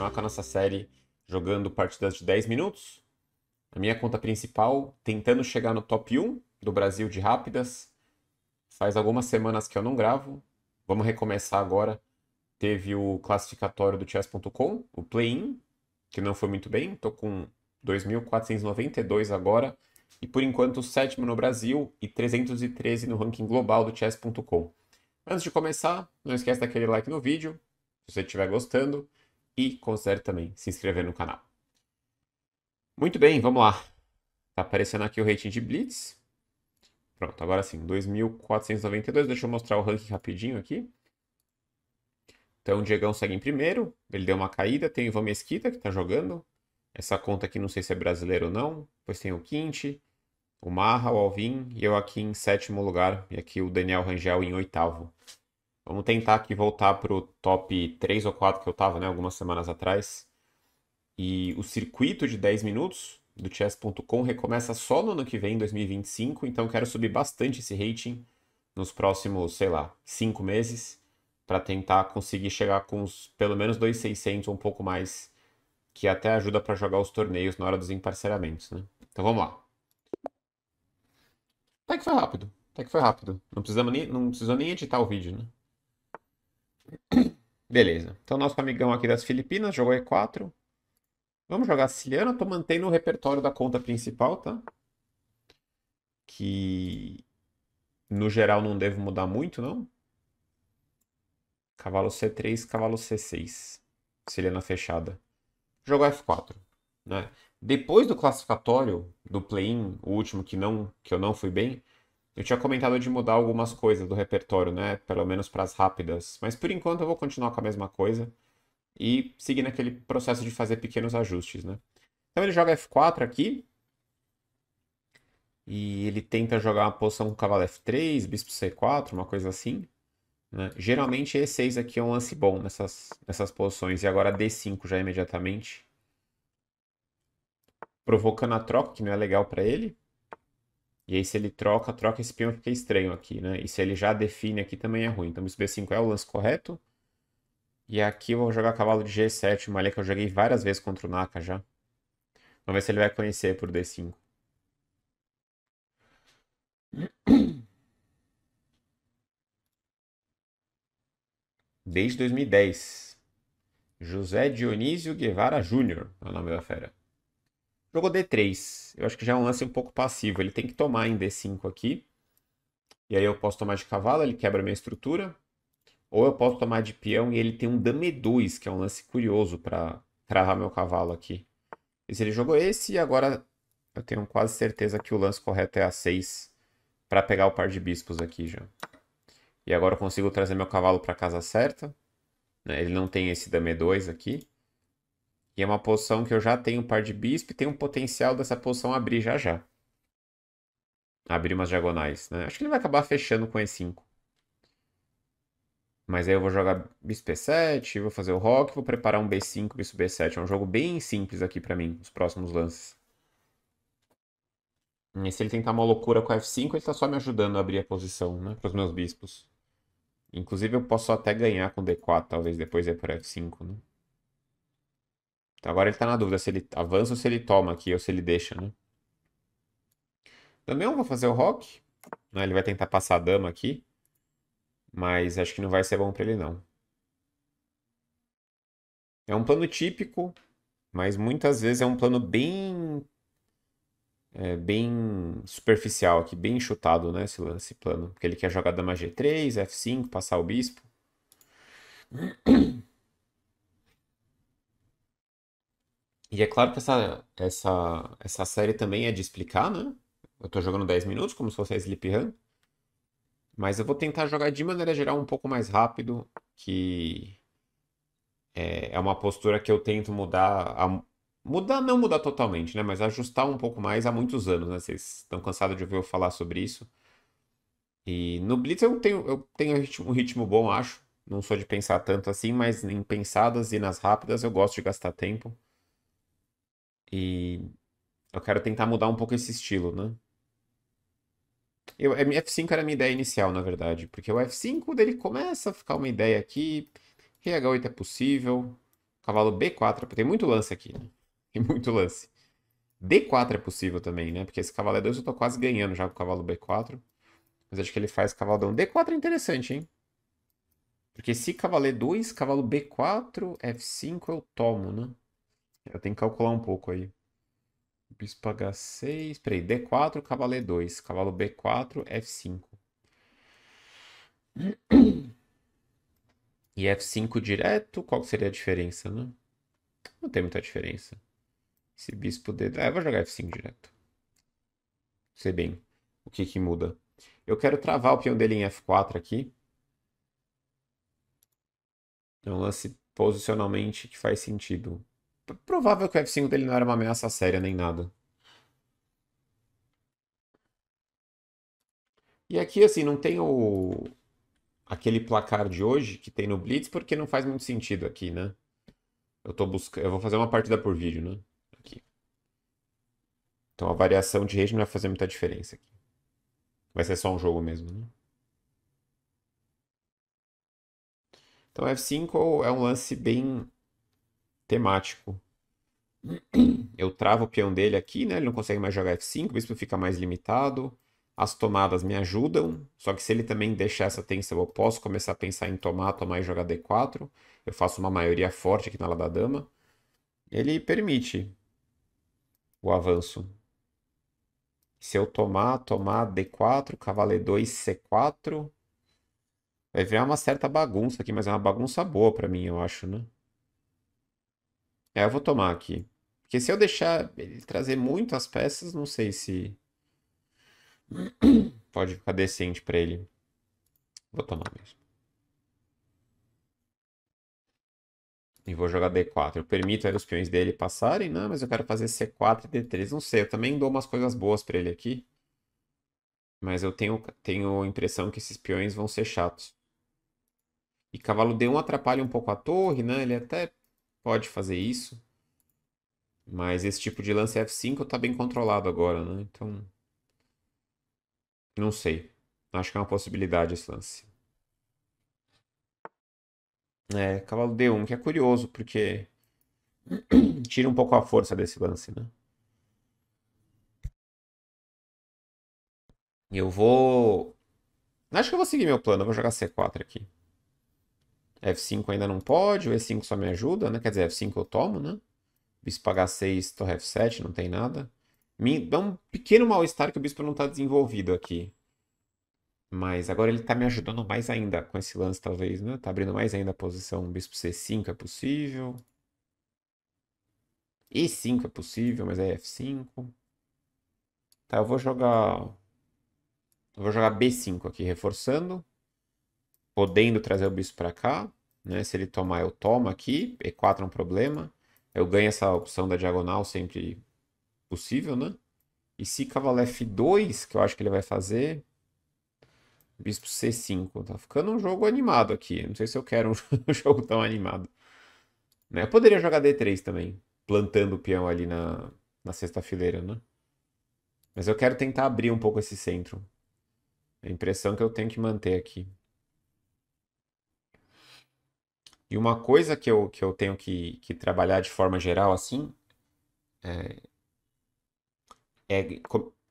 continuar com a nossa série jogando partidas de 10 minutos. A minha conta principal, tentando chegar no top 1 do Brasil de rápidas. Faz algumas semanas que eu não gravo. Vamos recomeçar agora. Teve o classificatório do chess.com, o play-in, que não foi muito bem. Estou com 2.492 agora. E por enquanto, sétimo no Brasil e 313 no ranking global do chess.com. Antes de começar, não esquece daquele like no vídeo, se você estiver gostando e considere também se inscrever no canal. Muito bem, vamos lá. Tá aparecendo aqui o rating de Blitz. Pronto, agora sim, 2.492. Deixa eu mostrar o ranking rapidinho aqui. Então o Diegão segue em primeiro, ele deu uma caída, tem o Ivan Mesquita que está jogando. Essa conta aqui não sei se é brasileiro ou não. Depois tem o Quinte, o Marra, o Alvin e eu aqui em sétimo lugar. E aqui o Daniel Rangel em oitavo. Vamos tentar aqui voltar para o top 3 ou 4 que eu estava, né, algumas semanas atrás. E o circuito de 10 minutos do chess.com recomeça só no ano que vem, 2025, então quero subir bastante esse rating nos próximos, sei lá, 5 meses para tentar conseguir chegar com os, pelo menos 2.600 ou um pouco mais, que até ajuda para jogar os torneios na hora dos emparceramentos, né? Então vamos lá. Até que foi rápido. Até que foi rápido. Não precisamos nem, não precisou nem editar o vídeo, né? Beleza. Então, nosso amigão aqui das Filipinas jogou E4. Vamos jogar siciliano. Estou mantendo o repertório da conta principal, tá? Que, no geral, não devo mudar muito, não. Cavalo C3, cavalo C6. Siciliana fechada. Jogou F4. Né? Depois do classificatório, do play-in, o último que, não, que eu não fui bem, eu tinha comentado de mudar algumas coisas do repertório, né? Pelo menos para as rápidas. Mas por enquanto eu vou continuar com a mesma coisa e seguir naquele processo de fazer pequenos ajustes, né? Então ele joga F4 aqui. E ele tenta jogar uma posição com cavalo F3, bispo C4, uma coisa assim. Né? Geralmente E6 aqui é um lance bom nessas, nessas posições. E agora D5 já é imediatamente. Provocando a troca, que não é legal para ele. E aí se ele troca, troca esse peão fica estranho aqui, né? E se ele já define aqui também é ruim. Então esse B5 é o lance correto. E aqui eu vou jogar cavalo de G7, uma linha que eu joguei várias vezes contra o Naka já. Vamos ver se ele vai conhecer por D5. Desde 2010. José Dionísio Guevara Júnior é o nome da fera. Jogou D3. Eu acho que já é um lance um pouco passivo. Ele tem que tomar em D5 aqui. E aí eu posso tomar de cavalo, ele quebra minha estrutura. Ou eu posso tomar de peão e ele tem um dame 2, que é um lance curioso para travar meu cavalo aqui. E se ele jogou esse, agora eu tenho quase certeza que o lance correto é A6 para pegar o par de bispos aqui já. E agora eu consigo trazer meu cavalo para casa certa. Né? Ele não tem esse dame 2 aqui. E é uma posição que eu já tenho um par de bispo e tem um potencial dessa posição abrir já já. Abrir umas diagonais, né? Acho que ele vai acabar fechando com E5. Mas aí eu vou jogar bispo e 7 vou fazer o rock, vou preparar um B5, bispo B7. É um jogo bem simples aqui para mim, os próximos lances. E se ele tentar uma loucura com F5, ele tá só me ajudando a abrir a posição, né? Pros meus bispos. Inclusive eu posso até ganhar com D4, talvez depois ir por F5, né? Então agora ele está na dúvida se ele avança ou se ele toma aqui, ou se ele deixa, né? Também eu vou fazer o rock. Né? Ele vai tentar passar a dama aqui. Mas acho que não vai ser bom para ele, não. É um plano típico, mas muitas vezes é um plano bem... É, bem superficial aqui, bem chutado, né, esse, esse plano. Porque ele quer jogar dama G3, F5, passar o bispo. E é claro que essa, essa, essa série também é de explicar, né? Eu tô jogando 10 minutos, como se fosse a Sleep Run. Mas eu vou tentar jogar de maneira geral um pouco mais rápido, que é, é uma postura que eu tento mudar. A, mudar, não mudar totalmente, né? Mas ajustar um pouco mais há muitos anos, né? Vocês estão cansados de ouvir eu falar sobre isso. E no Blitz eu tenho, eu tenho um ritmo, um ritmo bom, acho. Não sou de pensar tanto assim, mas em pensadas e nas rápidas eu gosto de gastar tempo. E eu quero tentar mudar um pouco esse estilo, né? Eu, é, F5 era a minha ideia inicial, na verdade, porque o F5 dele começa a ficar uma ideia aqui, Rei H8 é possível, cavalo B4, tem muito lance aqui, né? Tem muito lance. D4 é possível também, né? Porque esse cavalo E2 é eu tô quase ganhando já com o cavalo B4. Mas acho que ele faz cavaldão. D4 é interessante, hein? Porque se cavalo E2, é cavalo B4, F5 eu tomo, né? Eu tenho que calcular um pouco aí. Bispo preciso pagar 6. aí. D4, cavalo E2. Cavalo B4, F5. E F5 direto, qual seria a diferença, né? Não tem muita diferença. Esse bispo D. Ah, é, eu vou jogar F5 direto. Sei bem o que que muda. Eu quero travar o peão dele em F4 aqui. É um lance posicionalmente que faz sentido. Provável que o F5 dele não era uma ameaça séria nem nada. E aqui, assim, não tem o... aquele placar de hoje que tem no Blitz, porque não faz muito sentido aqui, né? Eu, tô buscando... Eu vou fazer uma partida por vídeo, né? Aqui. Então a variação de rede não vai fazer muita diferença aqui. Vai ser só um jogo mesmo, né? Então F5 é um lance bem temático. Eu travo o peão dele aqui, né? Ele não consegue mais jogar F5, o bispo fica mais limitado. As tomadas me ajudam, só que se ele também deixar essa tensão, eu posso começar a pensar em tomar, tomar e jogar D4. Eu faço uma maioria forte aqui na ala da dama. Ele permite o avanço. Se eu tomar, tomar D4, cavalo E2, C4. Vai virar uma certa bagunça aqui, mas é uma bagunça boa para mim, eu acho, né? É, eu vou tomar aqui. Porque se eu deixar ele trazer muitas peças, não sei se pode ficar decente para ele. Vou tomar mesmo. E vou jogar D4. Eu permito aí os peões dele passarem, né? Mas eu quero fazer C4 e D3. Não sei, eu também dou umas coisas boas para ele aqui. Mas eu tenho, tenho a impressão que esses peões vão ser chatos. E cavalo D1 atrapalha um pouco a torre, né? Ele até pode fazer isso. Mas esse tipo de lance F5 tá bem controlado agora, né? Então. Não sei. Acho que é uma possibilidade esse lance. É, cavalo D1, que é curioso, porque tira um pouco a força desse lance, né? Eu vou. Acho que eu vou seguir meu plano. Eu vou jogar C4 aqui. F5 ainda não pode, o E5 só me ajuda, né? Quer dizer, F5 eu tomo, né? Bispo H6, torre F7, não tem nada. Me dá um pequeno mal-estar que o bispo não está desenvolvido aqui. Mas agora ele está me ajudando mais ainda com esse lance, talvez, né? Tá abrindo mais ainda a posição bispo C5 é possível. E5 é possível, mas é F5. Tá, eu vou jogar... Eu vou jogar B5 aqui, reforçando podendo trazer o bispo para cá, né? Se ele tomar, eu tomo aqui, E4 é um problema. Eu ganho essa opção da diagonal sempre possível, né? E se cavalo F2, que eu acho que ele vai fazer, bispo C5. Tá ficando um jogo animado aqui. Não sei se eu quero um jogo tão animado. Né? Eu poderia jogar D3 também, plantando o peão ali na, na sexta fileira, né? Mas eu quero tentar abrir um pouco esse centro. É a impressão que eu tenho que manter aqui. E uma coisa que eu, que eu tenho que, que trabalhar de forma geral, assim, é, é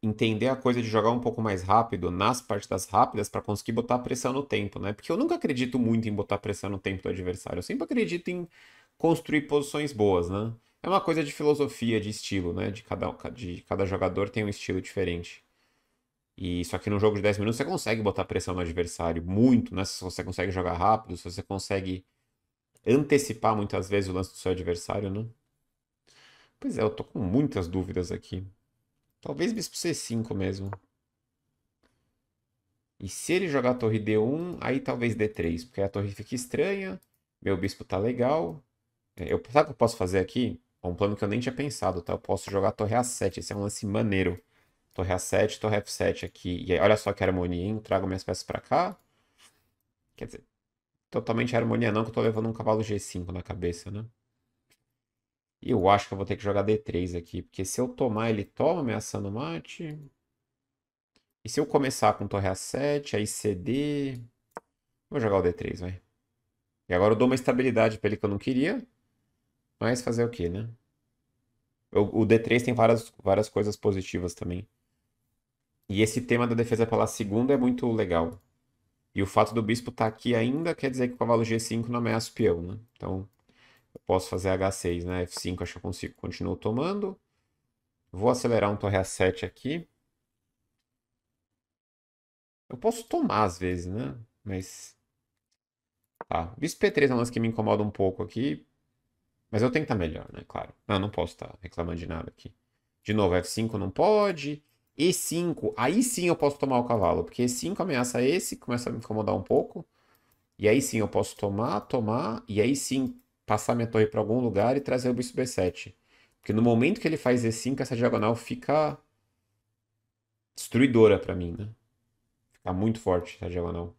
entender a coisa de jogar um pouco mais rápido nas partidas rápidas para conseguir botar pressão no tempo, né? Porque eu nunca acredito muito em botar pressão no tempo do adversário. Eu sempre acredito em construir posições boas, né? É uma coisa de filosofia, de estilo, né? De cada, de cada jogador tem um estilo diferente. E só que num jogo de 10 minutos você consegue botar pressão no adversário muito, né? Se você consegue jogar rápido, se você consegue antecipar muitas vezes o lance do seu adversário, né? Pois é, eu tô com muitas dúvidas aqui. Talvez bispo C5 mesmo. E se ele jogar a torre D1, aí talvez D3, porque a torre fica estranha, meu bispo tá legal. É, eu, sabe o que eu posso fazer aqui? É um plano que eu nem tinha pensado, tá? Eu posso jogar a torre A7, esse é um lance maneiro. Torre A7, torre F7 aqui. E aí, olha só que harmonia, hein? Trago minhas peças para cá. Quer dizer, totalmente harmonia não, que eu tô levando um cavalo G5 na cabeça, né? E eu acho que eu vou ter que jogar D3 aqui, porque se eu tomar, ele toma ameaçando o mate. E se eu começar com torre A7, aí CD... Vou jogar o D3, vai. E agora eu dou uma estabilidade pra ele que eu não queria. Mas fazer o que, né? O, o D3 tem várias, várias coisas positivas também. E esse tema da defesa pela segunda é muito legal. E o fato do bispo estar tá aqui ainda quer dizer que o cavalo G5 não ameaça o peão, né? Então, eu posso fazer H6, né? F5, acho que eu consigo. Continuo tomando. Vou acelerar um torre A7 aqui. Eu posso tomar às vezes, né? Mas... Tá, bispo P3 é um lance que me incomoda um pouco aqui. Mas eu tenho que estar tá melhor, né? Claro. Não, não posso estar tá reclamando de nada aqui. De novo, F5 não pode. E5, aí sim eu posso tomar o cavalo, porque E5 ameaça esse, começa a me incomodar um pouco. E aí sim eu posso tomar, tomar, e aí sim passar minha torre para algum lugar e trazer o bicho B7. Porque no momento que ele faz E5, essa diagonal fica destruidora para mim, né? Fica tá muito forte essa diagonal.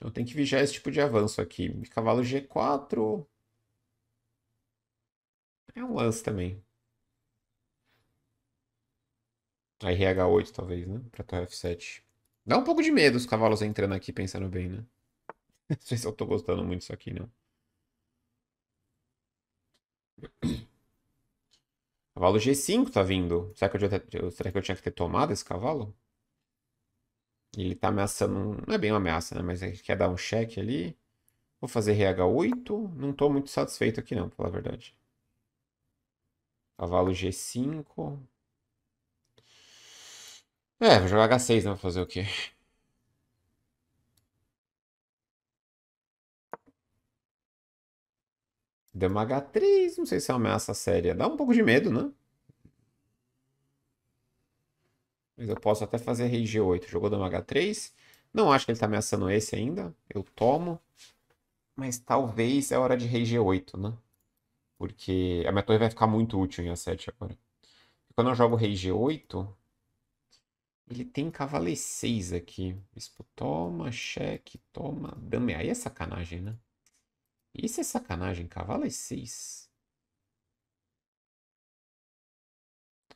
Eu tenho que vigiar esse tipo de avanço aqui. Cavalo G4. É um lance também. RH8, talvez, né? Pra torre F7. Dá um pouco de medo os cavalos entrando aqui, pensando bem, né? Não sei se eu tô gostando muito disso aqui, não. Cavalo G5 tá vindo. Será que, eu, será que eu tinha que ter tomado esse cavalo? Ele tá ameaçando... Não é bem uma ameaça, né? Mas ele quer dar um cheque ali. Vou fazer RH8. Não tô muito satisfeito aqui, não, pela verdade. Cavalo G5. É, vou jogar H6, né? Vou fazer o quê? Deu uma H3, não sei se é uma ameaça séria. Dá um pouco de medo, né? Mas eu posso até fazer rei G8. Jogou uma H3. Não acho que ele tá ameaçando esse ainda. Eu tomo. Mas talvez é hora de rei G8, né? Porque a minha torre vai ficar muito útil em A7 agora. Quando eu jogo rei G8, ele tem cavalo e 6 aqui. Bispo toma, cheque, toma, dame. Aí é sacanagem, né? Isso é sacanagem. Cavalo e 6.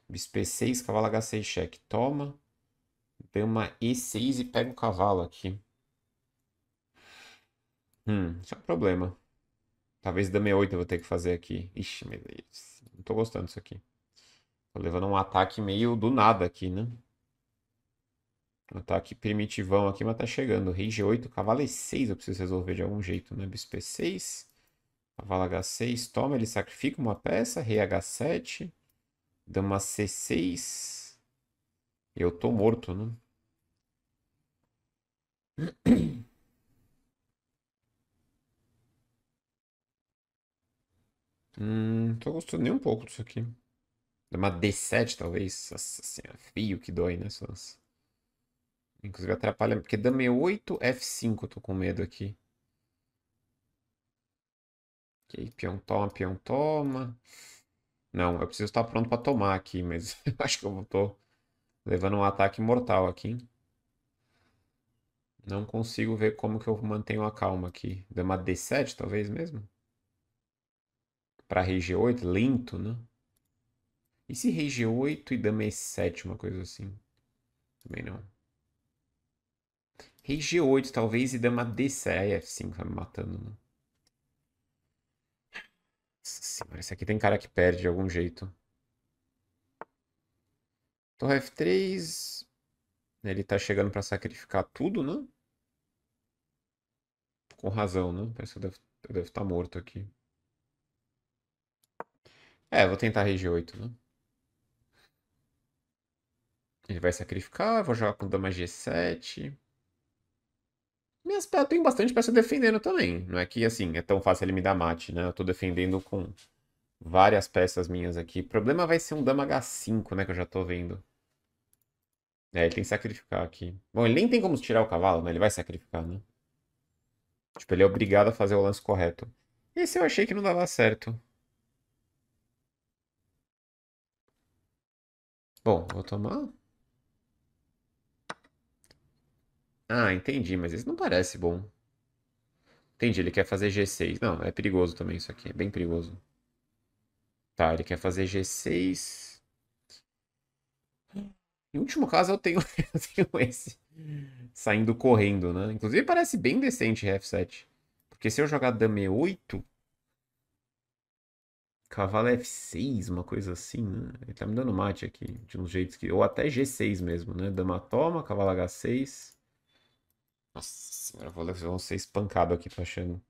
Bispo E6, cavalo H6, cheque, toma. Dama E6 e pega o cavalo aqui. Hum, isso é um problema. Talvez dama E8 eu vou ter que fazer aqui. Ixi, meu Deus. Não tô gostando disso aqui. Tô levando um ataque meio do nada aqui, né? tá aqui primitivão aqui, mas tá chegando. Rei G8, cavalo E6 eu preciso resolver de algum jeito, né? Bispo E6, cavalo H6, toma, ele sacrifica uma peça. Rei H7, dama C6. Eu tô morto, né? Hum, tô gostando nem um pouco disso aqui. Dama D7, talvez. Nossa é frio que dói, né, Sans? Inclusive atrapalha, porque dame 8 F5 eu tô com medo aqui. Ok, peão toma, peão toma. Não, eu preciso estar pronto para tomar aqui, mas acho que eu tô levando um ataque mortal aqui. Não consigo ver como que eu mantenho a calma aqui. Dama D7, talvez mesmo? Para rei G8, lento, né? E se rei G8 e dama E7, uma coisa assim? Também não. Rei G8, talvez, e dama D7. Aí F5 vai me matando, né? Nossa senhora, esse aqui tem cara que perde de algum jeito. Torre F3. Ele tá chegando pra sacrificar tudo, né? Com razão, né? Parece que eu devo estar tá morto aqui. É, vou tentar rei G8, né? Ele vai sacrificar, vou jogar com dama G7. Minhas peças, eu tenho bastante peça defendendo também. Não é que, assim, é tão fácil ele me dar mate, né? Eu tô defendendo com várias peças minhas aqui. O problema vai ser um dama H5, né? Que eu já tô vendo. É, ele tem que sacrificar aqui. Bom, ele nem tem como tirar o cavalo, né? Ele vai sacrificar, né? Tipo, ele é obrigado a fazer o lance correto. Esse eu achei que não dava certo. Bom, vou tomar. Ah, entendi, mas esse não parece bom. Entendi, ele quer fazer G6. Não, é perigoso também isso aqui, é bem perigoso. Tá, ele quer fazer G6. Em último caso, eu tenho, eu tenho esse saindo correndo, né? Inclusive parece bem decente F7. Porque se eu jogar Dame 8, Cavalo F6, uma coisa assim, né? Ele tá me dando mate aqui, de uns jeitos que. Ou até G6 mesmo, né? Dama toma, cavalo H6. Nossa senhora, vou, vou ser espancado aqui, tô achando.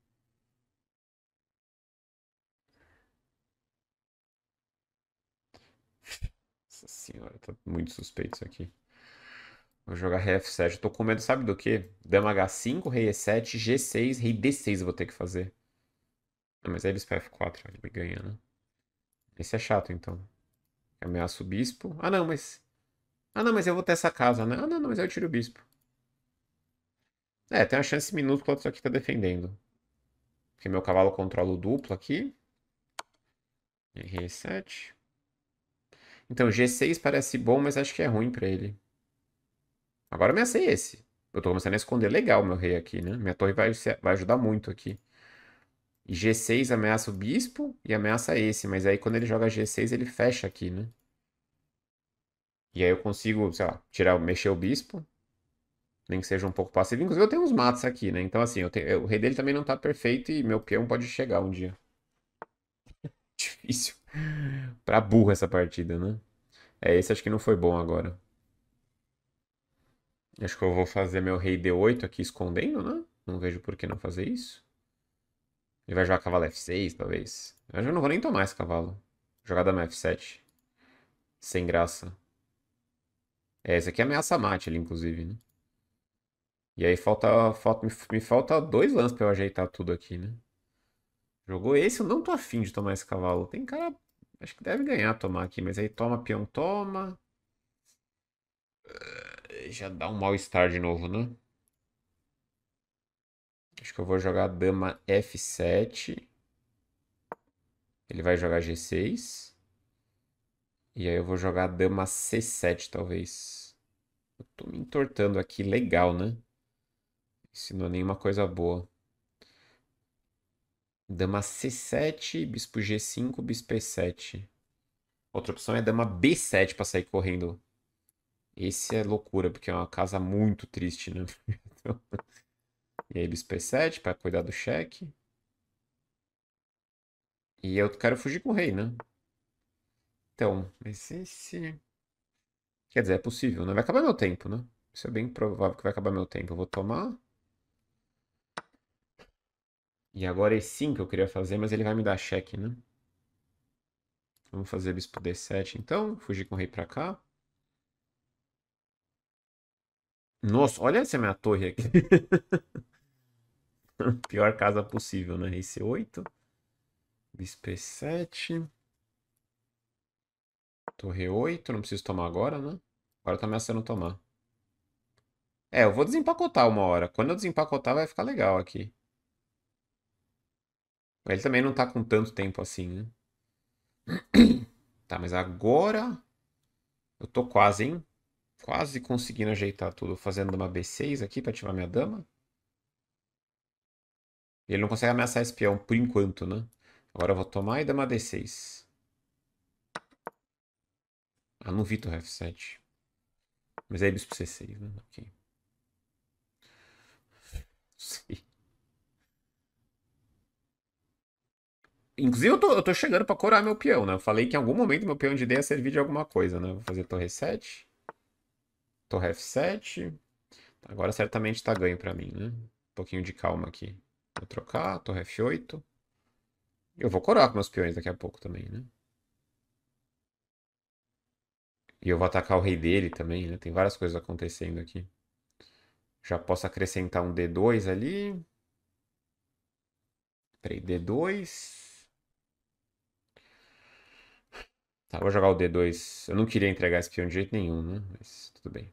Nossa senhora, tá muito suspeito isso aqui. Vou jogar Rf7. Eu tô com medo, sabe do quê? Dama H5, rei E7, G6, rei D6 eu vou ter que fazer. Não, ah, mas aí eles F4, ah, ele me ganha, né? Esse é chato, então. Ameaça o bispo. Ah, não, mas... Ah, não, mas eu vou ter essa casa, né? Ah, não, não, mas eu tiro o bispo. É, tem uma chance minúscula disso aqui tá defendendo. Porque meu cavalo controla o duplo aqui. R7. Então, G6 parece bom, mas acho que é ruim pra ele. Agora eu ameacei esse. Eu tô começando a esconder legal meu rei aqui, né? Minha torre vai, vai ajudar muito aqui. E G6 ameaça o bispo e ameaça esse. Mas aí quando ele joga G6, ele fecha aqui, né? E aí eu consigo, sei lá, tirar, mexer o bispo nem que seja um pouco passivo. Inclusive, eu tenho uns matos aqui, né? Então, assim, tenho... o rei dele também não tá perfeito e meu peão pode chegar um dia. Difícil. pra burro essa partida, né? É, esse acho que não foi bom agora. Acho que eu vou fazer meu rei D8 aqui escondendo, né? Não vejo por que não fazer isso. Ele vai jogar cavalo F6, talvez. Eu já não vou nem tomar esse cavalo. Jogada no F7. Sem graça. É, esse aqui é ameaça mate ali, inclusive, né? E aí falta, falta me, me falta dois lances para eu ajeitar tudo aqui, né? Jogou esse, eu não tô afim de tomar esse cavalo. Tem cara, acho que deve ganhar tomar aqui, mas aí toma peão, toma. Ah, já dá um mal-estar de novo, né? Acho que eu vou jogar dama F7. Ele vai jogar G6. E aí eu vou jogar dama C7, talvez. Eu tô me entortando aqui, legal, né? Ensinou é nenhuma coisa boa. Dama C7, bispo G5, bispo E7. Outra opção é dama B7 para sair correndo. Esse é loucura, porque é uma casa muito triste, né? Então... E aí bispo E7 para cuidar do cheque. E eu quero fugir com o rei, né? Então, mas esse... Quer dizer, é possível, né? Vai acabar meu tempo, né? Isso é bem provável que vai acabar meu tempo. Eu vou tomar... E agora é 5 que eu queria fazer, mas ele vai me dar cheque, né? Vamos fazer bispo D7 então, fugir com o rei pra cá. Nossa, olha essa minha torre aqui. Pior casa possível, né? Rei C8. Bispo E7. Torre 8, não preciso tomar agora, né? Agora tá ameaçando tomar. É, eu vou desempacotar uma hora. Quando eu desempacotar vai ficar legal aqui. Mas ele também não tá com tanto tempo assim, né? Tá, mas agora eu tô quase, hein? Quase conseguindo ajeitar tudo. Fazendo uma B6 aqui pra ativar minha dama. Ele não consegue ameaçar esse espião por enquanto, né? Agora eu vou tomar e dama D6. Ah, não vi torre F7. Mas aí é bispo C6, né? Ok. Não sei. Inclusive, eu tô, eu tô chegando pra corar meu peão, né? Eu falei que em algum momento meu peão de D ia servir de alguma coisa, né? Vou fazer torre 7. Torre F7. Agora certamente tá ganho pra mim, né? Um pouquinho de calma aqui. Vou trocar, torre F8. Eu vou corar com meus peões daqui a pouco também, né? E eu vou atacar o rei dele também, né? Tem várias coisas acontecendo aqui. Já posso acrescentar um D2 ali. Peraí, D2. Tá, vou jogar o D2. Eu não queria entregar esse peão de jeito nenhum, né? Mas tudo bem.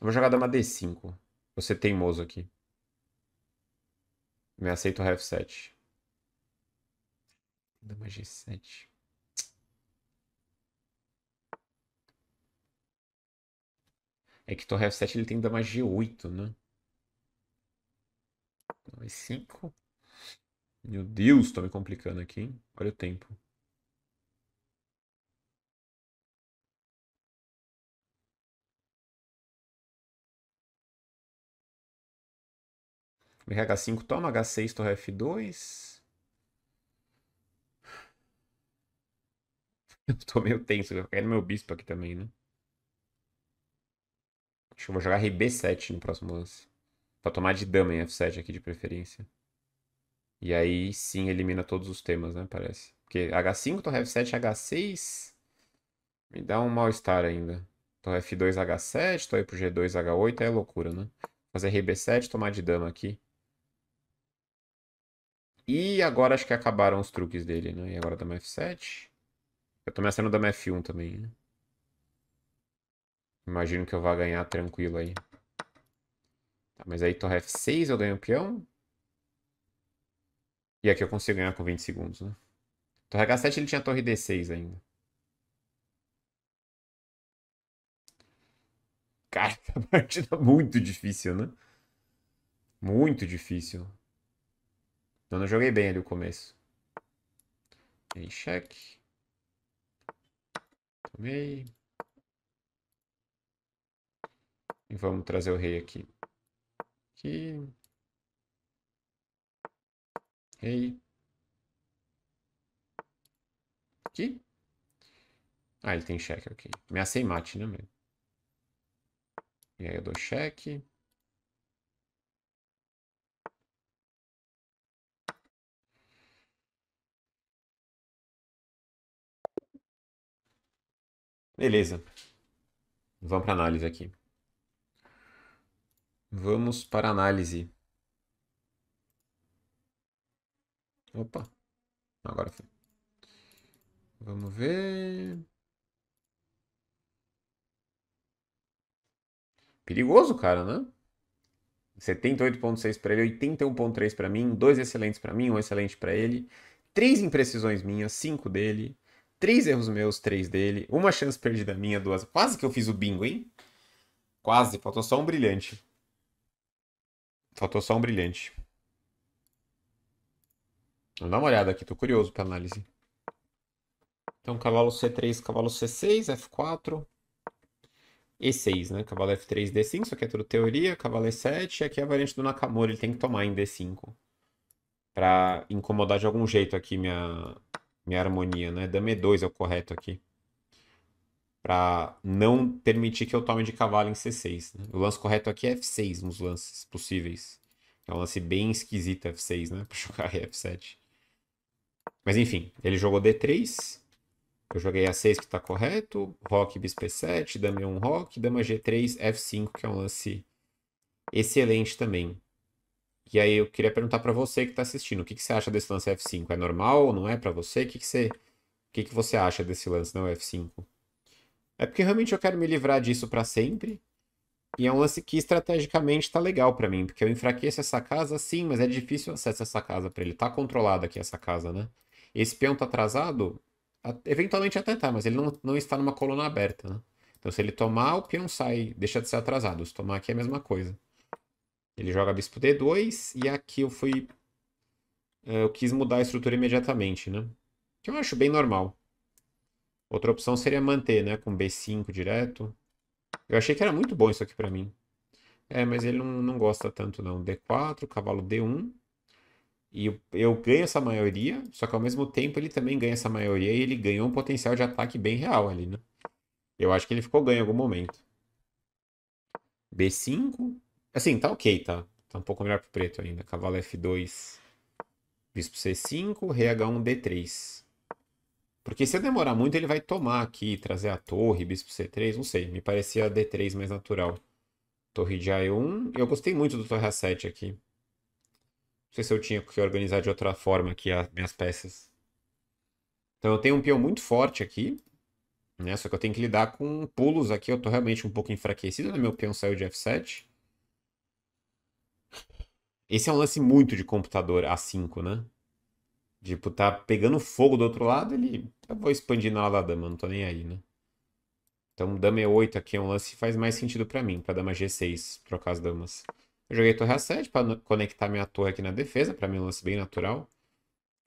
Vou jogar dama D5. Vou ser teimoso aqui. Me aceito o F7. Dama G7. É que torre F7 ele tem dama G8, né? 2, 5. Meu Deus, tô me complicando aqui, hein? Olha o tempo. rh 5 toma, H6 torre F2. Eu tô meio tenso, eu quero meu bispo aqui também, né? Acho que eu vou jogar RB7 no próximo lance. Pra tomar de dama em F7 aqui de preferência. E aí sim elimina todos os temas, né? Parece. Porque H5, Torre F7, H6 me dá um mal-estar ainda. Torre F2, H7, torre pro G2, H8 é loucura, né? Fazer RB7, tomar de dama aqui. E agora acho que acabaram os truques dele, né? E agora dama F7. Eu tô me saindo dama F1 também, né? Imagino que eu vá ganhar tranquilo aí. Tá, mas aí torre F6 eu ganho o peão. E aqui eu consigo ganhar com 20 segundos, né? Torre H7 ele tinha torre D6 ainda. Cara, a partida é muito difícil, né? Muito difícil. Então, eu não joguei bem ali o começo. Em cheque. Tomei. E vamos trazer o rei aqui. Aqui aí Aqui. Ah, ele tem cheque, ok. Ameacei mate, né, meu? E aí eu dou cheque. Beleza. Vamos para análise aqui. Vamos para análise. Opa. Agora foi. Vamos ver. Perigoso, cara, né? 78.6 para ele, 81.3 para mim, dois excelentes para mim, um excelente para ele, três imprecisões minhas, cinco dele, três erros meus, três dele, uma chance perdida minha, duas. Quase que eu fiz o bingo, hein? Quase, faltou só um brilhante. Faltou só um brilhante. Vamos dar uma olhada aqui, tô curioso pra análise. Então, cavalo C3, cavalo C6, F4, E6, né? Cavalo F3, D5, isso aqui é tudo teoria. Cavalo E7, e aqui é a variante do Nakamura, ele tem que tomar em D5. Pra incomodar de algum jeito aqui minha, minha harmonia, né? Dame 2 é o correto aqui. Pra não permitir que eu tome de cavalo em C6. Né? O lance correto aqui é F6 nos lances possíveis. É um lance bem esquisito F6, né? Pra jogar F7. Mas enfim, ele jogou D3. Eu joguei A6, que está correto. Rock, bispo 7 dama 1 rock. Dama G3, F5, que é um lance excelente também. E aí eu queria perguntar para você que está assistindo, o que, que, você acha desse lance F5? É normal ou não é para você? O que, que você... O que, que você acha desse lance, não F5? É porque realmente eu quero me livrar disso para sempre. E é um lance que estrategicamente está legal para mim, porque eu enfraqueço essa casa sim, mas é difícil acesso a essa casa para ele. Tá controlada aqui essa casa, né? Esse peão tá atrasado, eventualmente até tá, mas ele não, não está numa coluna aberta, né? Então se ele tomar, o peão sai, deixa de ser atrasado. Se tomar aqui é a mesma coisa. Ele joga bispo D2 e aqui eu fui... Eh, eu quis mudar a estrutura imediatamente, né? Que eu acho bem normal. Outra opção seria manter, né? Com B5 direto. Eu achei que era muito bom isso aqui pra mim. É, mas ele não, não gosta tanto não. D4, cavalo D1. E eu, eu ganho essa maioria, só que ao mesmo tempo ele também ganha essa maioria e ele ganhou um potencial de ataque bem real ali, né? Eu acho que ele ficou ganho em algum momento. B5. Assim, tá ok, tá? Tá um pouco melhor pro preto ainda. Cavalo F2, bispo C5, rei H1, D3. Porque se eu demorar muito, ele vai tomar aqui, trazer a torre, bispo C3, não sei. Me parecia D3 mais natural. Torre de A1. Eu gostei muito do torre A7 aqui sei se eu tinha que organizar de outra forma aqui as minhas peças. Então eu tenho um peão muito forte aqui. Né? Só que eu tenho que lidar com pulos aqui. Eu tô realmente um pouco enfraquecido. Né? Meu peão saiu de F7. Esse é um lance muito de computador A5, né? Tipo, tá pegando fogo do outro lado, ele... Eu vou expandir na ala da dama, não tô nem aí, né? Então, dama E8 aqui é um lance que faz mais sentido para mim, pra dama G6, trocar as damas. Eu joguei torre a7 para conectar minha torre aqui na defesa, para mim é um lance bem natural.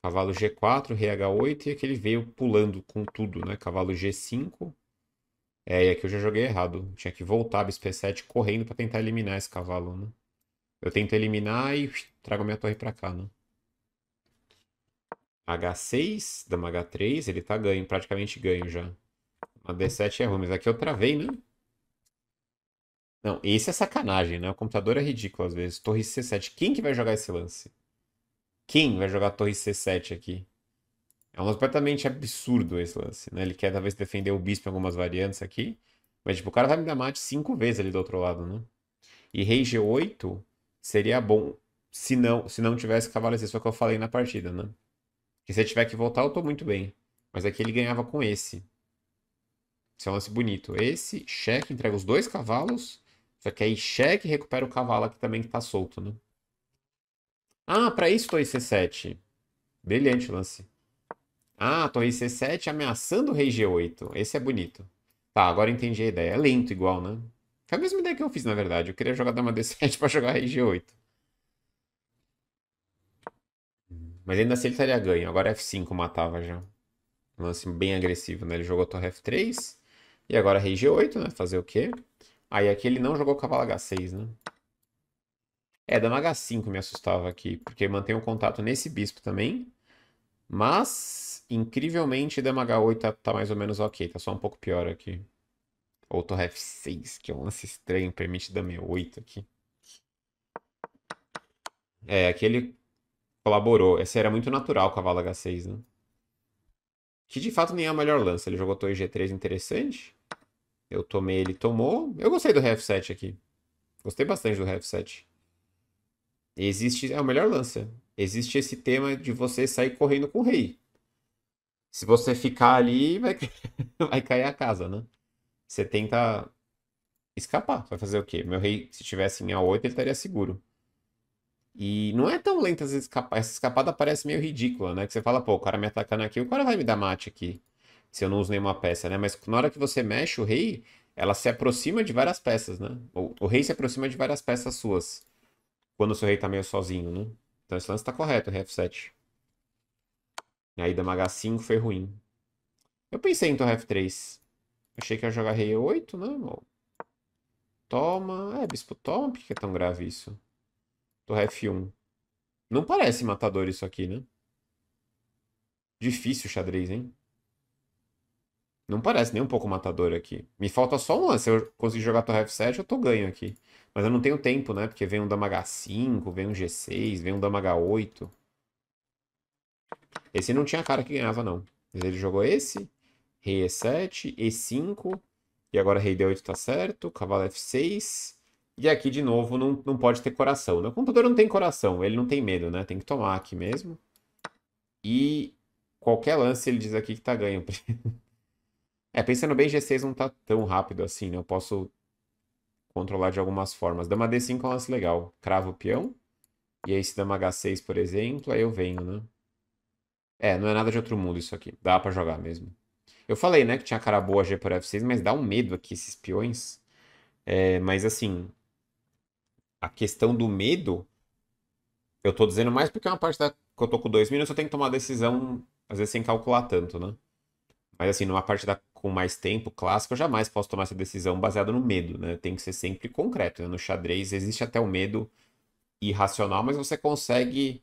Cavalo G4, rei H8 e aquele veio pulando com tudo, né? Cavalo G5. É, e aqui eu já joguei errado. Tinha que voltar bisp 7 correndo para tentar eliminar esse cavalo, né? Eu tento eliminar e trago minha torre para cá, né? H6, dama H3, ele tá ganho, praticamente ganho já. Uma D7 é ruim, mas aqui eu travei, né? Não, esse é sacanagem, né? O computador é ridículo às vezes. Torre C7. Quem que vai jogar esse lance? Quem vai jogar torre C7 aqui? É um completamente absurdo esse lance, né? Ele quer talvez defender o bispo em algumas variantes aqui. Mas, tipo, o cara vai me dar mate cinco vezes ali do outro lado, né? E rei G8 seria bom se não, se não tivesse cavalo C, só é que eu falei na partida, né? Que se ele tiver que voltar, eu tô muito bem. Mas aqui ele ganhava com esse. Esse é um lance bonito. Esse, cheque, entrega os dois cavalos só que aí cheque recupera o cavalo aqui também que tá solto, né? Ah, pra isso torre C7. Brilhante lance. Ah, torre C7 ameaçando o rei G8. Esse é bonito. Tá, agora entendi a ideia. É lento igual, né? Foi a mesma ideia que eu fiz, na verdade. Eu queria jogar dama D7 pra jogar rei G8. Mas ainda assim ele estaria ganho. Agora F5 matava já. lance bem agressivo, né? Ele jogou torre F3. E agora rei G8, né? Fazer o quê? Aí ah, aqui ele não jogou cavalo H6, né? É, dama H5 me assustava aqui, porque mantém um contato nesse bispo também. Mas, incrivelmente, dama H8 tá, tá mais ou menos ok, tá só um pouco pior aqui. Ou torre F6, que é um lance estranho, permite dama E8 aqui. É, aqui ele colaborou. Esse era muito natural, cavalo H6, né? Que de fato nem é o melhor lance. Ele jogou torre G3 interessante. Eu tomei, ele tomou. Eu gostei do half set aqui. Gostei bastante do half set. Existe. É o melhor lance. Existe esse tema de você sair correndo com o rei. Se você ficar ali, vai, vai cair a casa, né? Você tenta escapar. Vai fazer o quê? Meu rei, se tivesse em A8, ele estaria seguro. E não é tão lenta essa escapada. Essa escapada parece meio ridícula, né? Que você fala, pô, o cara me atacando aqui, o cara vai me dar mate aqui se eu não uso nenhuma peça, né? Mas na hora que você mexe o rei, ela se aproxima de várias peças, né? O, o rei se aproxima de várias peças suas. Quando o seu rei tá meio sozinho, né? Então esse lance tá correto, rei F7. E aí dama H5 foi ruim. Eu pensei em torre F3. Achei que ia jogar rei E8, né? Amor? Toma. É, bispo toma. Por que é tão grave isso? Torre F1. Não parece matador isso aqui, né? Difícil o xadrez, hein? Não parece nem um pouco matador aqui. Me falta só um lance. Se eu conseguir jogar torre F7, eu tô ganho aqui. Mas eu não tenho tempo, né? Porque vem um dama H5, vem um G6, vem um dama H8. Esse não tinha cara que ganhava, não. Mas ele jogou esse, rei E7, E5, e agora rei D8 tá certo, cavalo F6. E aqui, de novo, não, não pode ter coração. Né? O computador não tem coração, ele não tem medo, né? Tem que tomar aqui mesmo. E qualquer lance ele diz aqui que tá ganho. É, pensando bem, G6 não tá tão rápido assim, né? Eu posso controlar de algumas formas. Dama D5 é um lance legal. Cravo o peão. E aí se dama H6, por exemplo, aí eu venho, né? É, não é nada de outro mundo isso aqui. Dá pra jogar mesmo. Eu falei, né, que tinha cara boa G por F6, mas dá um medo aqui esses peões. É, mas assim, a questão do medo, eu tô dizendo mais porque é uma parte da, que eu tô com dois minutos, eu tenho que tomar decisão, às vezes sem calcular tanto, né? Mas assim, numa parte da com mais tempo, clássico, eu jamais posso tomar essa decisão baseada no medo, né? Tem que ser sempre concreto. Né? No xadrez existe até o medo irracional, mas você consegue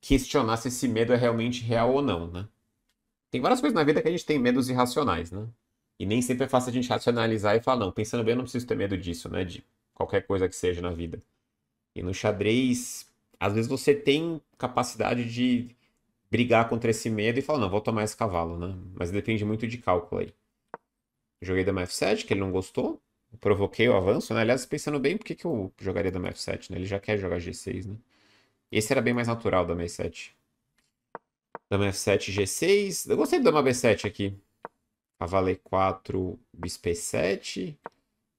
questionar se esse medo é realmente real ou não, né? Tem várias coisas na vida que a gente tem medos irracionais, né? E nem sempre é fácil a gente racionalizar e falar, não, pensando bem, eu não preciso ter medo disso, né? De qualquer coisa que seja na vida. E no xadrez, às vezes você tem capacidade de brigar contra esse medo e falar, não, vou tomar esse cavalo, né? Mas depende muito de cálculo aí. Joguei da F7, que ele não gostou. Provoquei o avanço, né? Aliás, pensando bem, por que, que eu jogaria da F7, né? Ele já quer jogar G6, né? Esse era bem mais natural, da mf 7 Da F7, G6. Eu gostei do Dama B7 aqui. Cavalo E4, bisp 7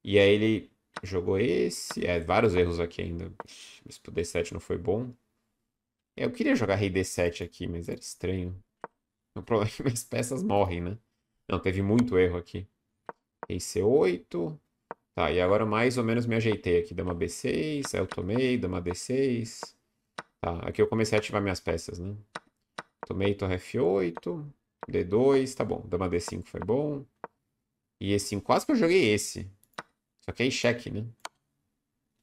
E aí ele jogou esse. É, vários erros aqui ainda. Bispo D7 não foi bom. É, eu queria jogar Rei D7 aqui, mas era estranho. O problema é que minhas peças morrem, né? Não, teve muito erro aqui c 8 Tá, e agora mais ou menos me ajeitei aqui. Dama B6, eu tomei, dama D6. Tá, aqui eu comecei a ativar minhas peças, né? Tomei, torre F8, D2, tá bom. Dama D5 foi bom. E E5, quase que eu joguei esse. Só que aí é cheque, né?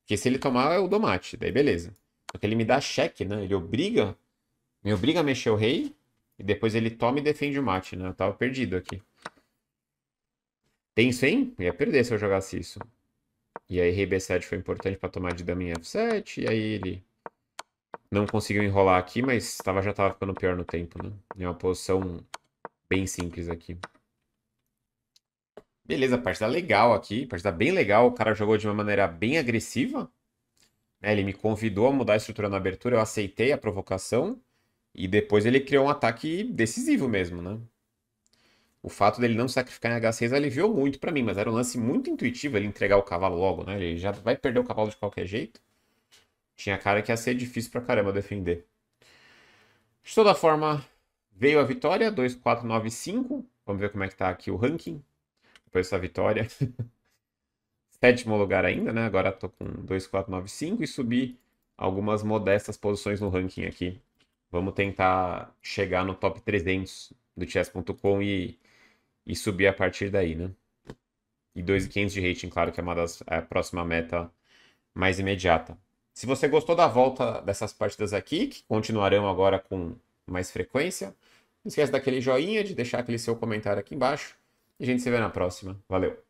Porque se ele tomar, eu dou mate, daí beleza. Só que ele me dá cheque, né? Ele obriga, me obriga a mexer o rei. E depois ele toma e defende o mate, né? Eu tava perdido aqui. Tem sim? Ia perder se eu jogasse isso. E aí rei b7 foi importante para tomar de dama em f7. E aí ele não conseguiu enrolar aqui, mas tava, já estava ficando pior no tempo, né? É uma posição bem simples aqui. Beleza, partida legal aqui, partida bem legal. O cara jogou de uma maneira bem agressiva. É, ele me convidou a mudar a estrutura na abertura, eu aceitei a provocação. E depois ele criou um ataque decisivo mesmo, né? O fato dele não sacrificar em H6 aliviou muito para mim, mas era um lance muito intuitivo ele entregar o cavalo logo, né? Ele já vai perder o cavalo de qualquer jeito. Tinha cara que ia ser difícil pra caramba defender. De toda forma, veio a vitória, 2-4-9-5. Vamos ver como é que tá aqui o ranking depois dessa vitória. Sétimo lugar ainda, né? Agora tô com 2-4-9-5 e subi algumas modestas posições no ranking aqui. Vamos tentar chegar no top 300 do chess.com e e subir a partir daí, né? E 2.500 de rating, claro, que é uma das é a próxima meta mais imediata. Se você gostou da volta dessas partidas aqui, que continuarão agora com mais frequência, não esquece daquele joinha, de deixar aquele seu comentário aqui embaixo. E a gente se vê na próxima. Valeu!